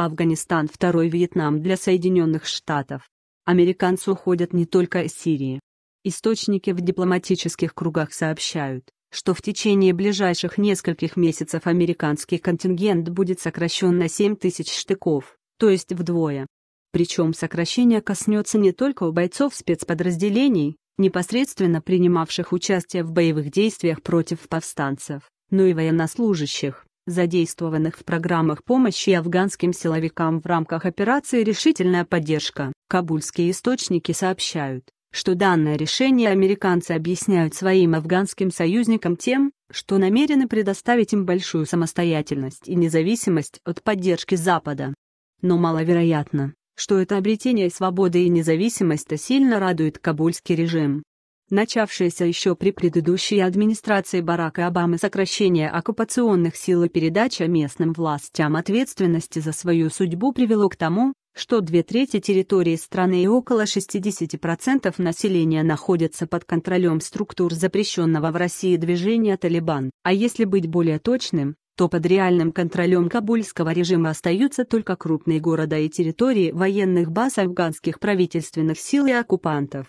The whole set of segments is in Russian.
Афганистан – второй Вьетнам для Соединенных Штатов. Американцы уходят не только из Сирии. Источники в дипломатических кругах сообщают, что в течение ближайших нескольких месяцев американский контингент будет сокращен на 7 тысяч штыков, то есть вдвое. Причем сокращение коснется не только у бойцов спецподразделений, непосредственно принимавших участие в боевых действиях против повстанцев, но и военнослужащих задействованных в программах помощи афганским силовикам в рамках операции «Решительная поддержка». Кабульские источники сообщают, что данное решение американцы объясняют своим афганским союзникам тем, что намерены предоставить им большую самостоятельность и независимость от поддержки Запада. Но маловероятно, что это обретение свободы и независимости сильно радует кабульский режим начавшееся еще при предыдущей администрации Барака Обамы сокращение оккупационных сил и передача местным властям ответственности за свою судьбу привело к тому, что две трети территории страны и около 60% населения находятся под контролем структур запрещенного в России движения «Талибан». А если быть более точным, то под реальным контролем кабульского режима остаются только крупные города и территории военных баз афганских правительственных сил и оккупантов.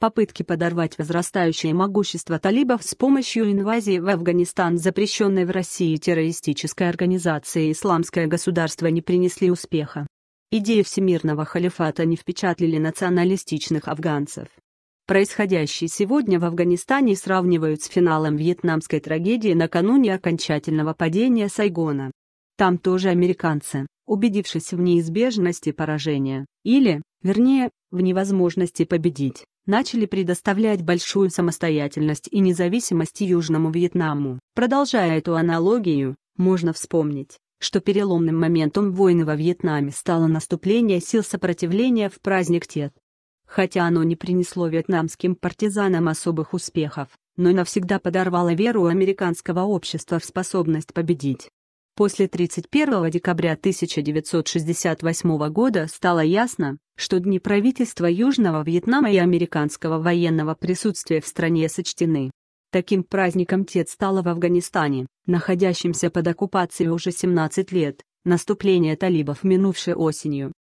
Попытки подорвать возрастающее могущество талибов с помощью инвазии в Афганистан запрещенной в России террористической организации «Исламское государство» не принесли успеха. Идеи всемирного халифата не впечатлили националистичных афганцев. Происходящее сегодня в Афганистане сравнивают с финалом вьетнамской трагедии накануне окончательного падения Сайгона. Там тоже американцы, убедившись в неизбежности поражения, или, вернее, в невозможности победить, начали предоставлять большую самостоятельность и независимость Южному Вьетнаму. Продолжая эту аналогию, можно вспомнить, что переломным моментом войны во Вьетнаме стало наступление сил сопротивления в праздник Тет. Хотя оно не принесло вьетнамским партизанам особых успехов, но навсегда подорвало веру американского общества в способность победить. После 31 декабря 1968 года стало ясно, что дни правительства Южного Вьетнама и американского военного присутствия в стране сочтены. Таким праздником тет стало в Афганистане, находящемся под оккупацией уже 17 лет, наступление талибов минувшей осенью.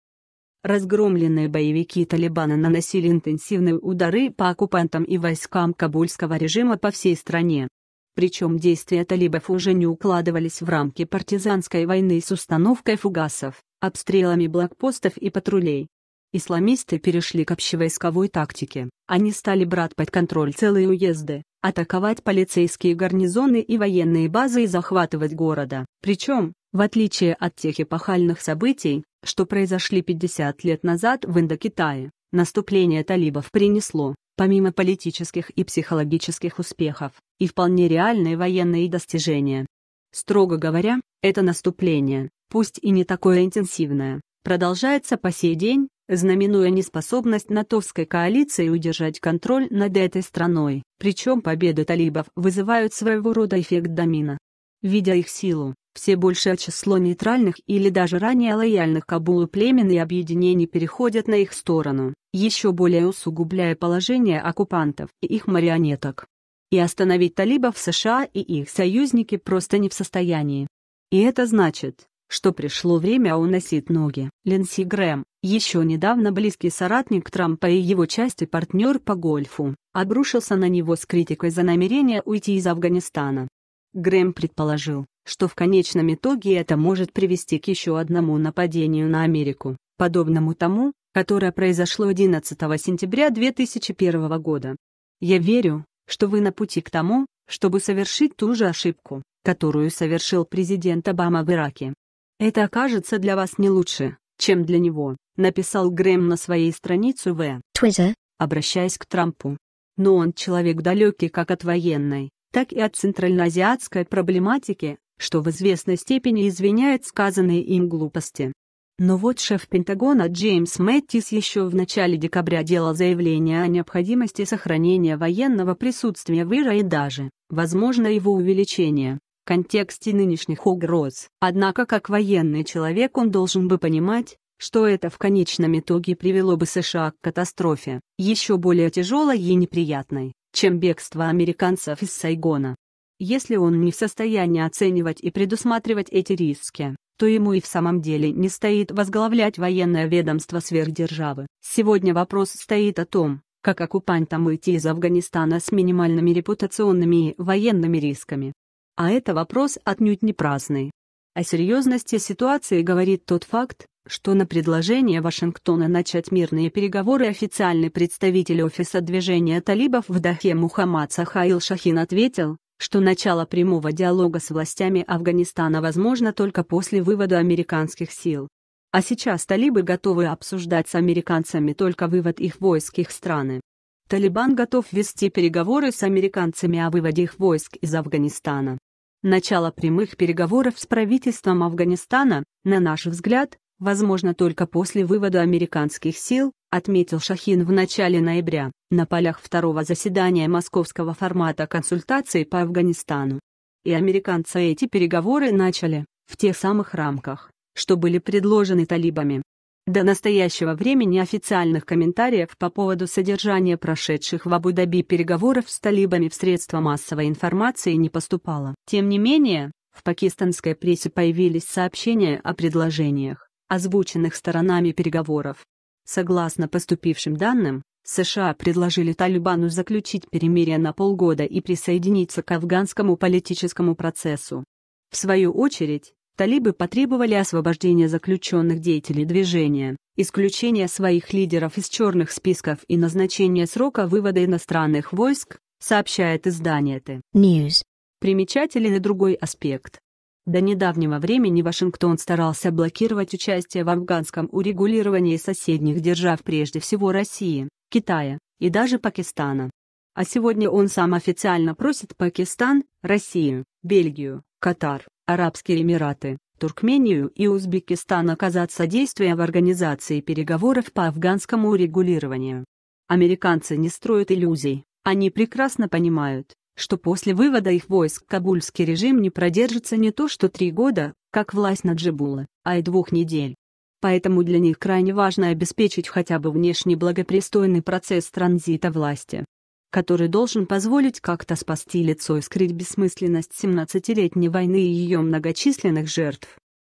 Разгромленные боевики Талибана наносили интенсивные удары по оккупантам и войскам кабульского режима по всей стране, причем действия талибов уже не укладывались в рамки партизанской войны с установкой фугасов, обстрелами блокпостов и патрулей. Исламисты перешли к общевойсковой тактике, они стали брать под контроль целые уезды, атаковать полицейские гарнизоны и военные базы и захватывать города. Причем, в отличие от тех эпохальных событий, что произошли 50 лет назад в Индокитае, наступление талибов принесло помимо политических и психологических успехов, и вполне реальные военные достижения. Строго говоря, это наступление, пусть и не такое интенсивное, продолжается по сей день, знаменуя неспособность натовской коалиции удержать контроль над этой страной, причем победы талибов вызывают своего рода эффект домина. Видя их силу, все большее число нейтральных или даже ранее лояльных Кабулу племен и объединений переходят на их сторону еще более усугубляя положение оккупантов и их марионеток. И остановить талибов США и их союзники просто не в состоянии. И это значит, что пришло время уносить ноги. Линси Грэм, еще недавно близкий соратник Трампа и его части партнер по гольфу, обрушился на него с критикой за намерение уйти из Афганистана. Грэм предположил, что в конечном итоге это может привести к еще одному нападению на Америку, подобному тому, которое произошло 11 сентября 2001 года. Я верю, что вы на пути к тому, чтобы совершить ту же ошибку, которую совершил президент Обама в Ираке. Это окажется для вас не лучше, чем для него, написал Грэм на своей странице в Twitter, обращаясь к Трампу. Но он человек далекий как от военной, так и от центральноазиатской проблематики, что в известной степени извиняет сказанные им глупости. Но вот шеф Пентагона Джеймс Мэттис еще в начале декабря делал заявление о необходимости сохранения военного присутствия в Ира и даже, возможно, его увеличения, в контексте нынешних угроз. Однако как военный человек он должен бы понимать, что это в конечном итоге привело бы США к катастрофе, еще более тяжелой и неприятной, чем бегство американцев из Сайгона. Если он не в состоянии оценивать и предусматривать эти риски, то ему и в самом деле не стоит возглавлять военное ведомство сверхдержавы. Сегодня вопрос стоит о том, как оккупантам выйти из Афганистана с минимальными репутационными и военными рисками. А это вопрос отнюдь не праздный. О серьезности ситуации говорит тот факт, что на предложение Вашингтона начать мирные переговоры официальный представитель Офиса движения талибов в Дахе Мухаммад Сахаил Шахин ответил, что начало прямого диалога с властями Афганистана возможно только после вывода американских сил. А сейчас талибы готовы обсуждать с американцами только вывод их войск их страны. Талибан готов вести переговоры с американцами о выводе их войск из Афганистана. Начало прямых переговоров с правительством Афганистана, на наш взгляд, возможно только после вывода американских сил, отметил Шахин в начале ноября на полях второго заседания московского формата консультаций по Афганистану. И американцы эти переговоры начали, в тех самых рамках, что были предложены талибами. До настоящего времени официальных комментариев по поводу содержания прошедших в Абу-Даби переговоров с талибами в средства массовой информации не поступало. Тем не менее, в пакистанской прессе появились сообщения о предложениях, озвученных сторонами переговоров. Согласно поступившим данным, США предложили Талибану заключить перемирие на полгода и присоединиться к афганскому политическому процессу. В свою очередь, талибы потребовали освобождения заключенных деятелей движения, исключения своих лидеров из черных списков и назначения срока вывода иностранных войск, сообщает издание «Т». News. Примечателен и другой аспект. До недавнего времени Вашингтон старался блокировать участие в афганском урегулировании соседних держав прежде всего России, Китая и даже Пакистана. А сегодня он сам официально просит Пакистан, Россию, Бельгию, Катар, Арабские Эмираты, Туркмению и Узбекистан оказать содействие в организации переговоров по афганскому урегулированию. Американцы не строят иллюзий, они прекрасно понимают, что после вывода их войск кабульский режим не продержится не то что три года, как власть Наджибула, а и двух недель. Поэтому для них крайне важно обеспечить хотя бы внешне благопристойный процесс транзита власти, который должен позволить как-то спасти лицо и скрыть бессмысленность 17-летней войны и ее многочисленных жертв.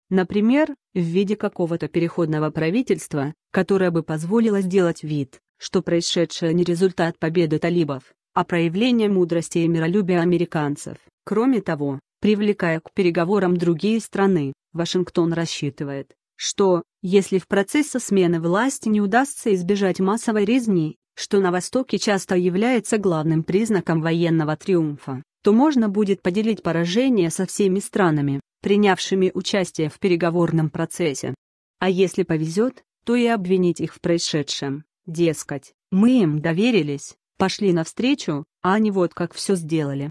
Например, в виде какого-то переходного правительства, которое бы позволило сделать вид, что происшедшее не результат победы талибов, а проявление мудрости и миролюбия американцев. Кроме того, привлекая к переговорам другие страны, Вашингтон рассчитывает, что, если в процессе смены власти не удастся избежать массовой резни, что на Востоке часто является главным признаком военного триумфа, то можно будет поделить поражение со всеми странами, принявшими участие в переговорном процессе. А если повезет, то и обвинить их в происшедшем, дескать, мы им доверились, пошли навстречу, а они вот как все сделали.